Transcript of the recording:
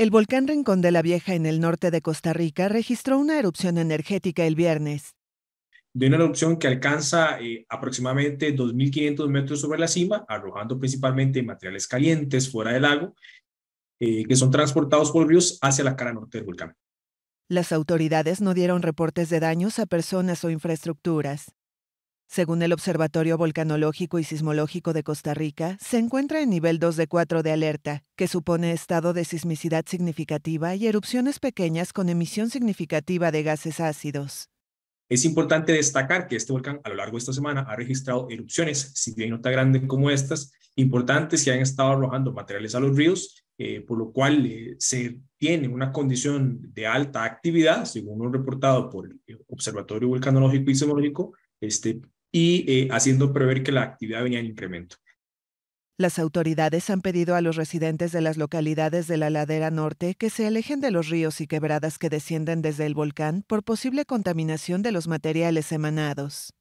El volcán Rincón de la Vieja en el norte de Costa Rica registró una erupción energética el viernes. De una erupción que alcanza eh, aproximadamente 2.500 metros sobre la cima, arrojando principalmente materiales calientes fuera del lago, eh, que son transportados por ríos hacia la cara norte del volcán. Las autoridades no dieron reportes de daños a personas o infraestructuras. Según el Observatorio Volcanológico y Sismológico de Costa Rica, se encuentra en nivel 2 de 4 de alerta, que supone estado de sismicidad significativa y erupciones pequeñas con emisión significativa de gases ácidos. Es importante destacar que este volcán a lo largo de esta semana ha registrado erupciones, si bien no tan grandes como estas, importantes y han estado arrojando materiales a los ríos, eh, por lo cual eh, se tiene una condición de alta actividad, según un reportado por el Observatorio Volcanológico y Sismológico, este, y eh, haciendo prever que la actividad venía en incremento. Las autoridades han pedido a los residentes de las localidades de la ladera norte que se alejen de los ríos y quebradas que descienden desde el volcán por posible contaminación de los materiales emanados.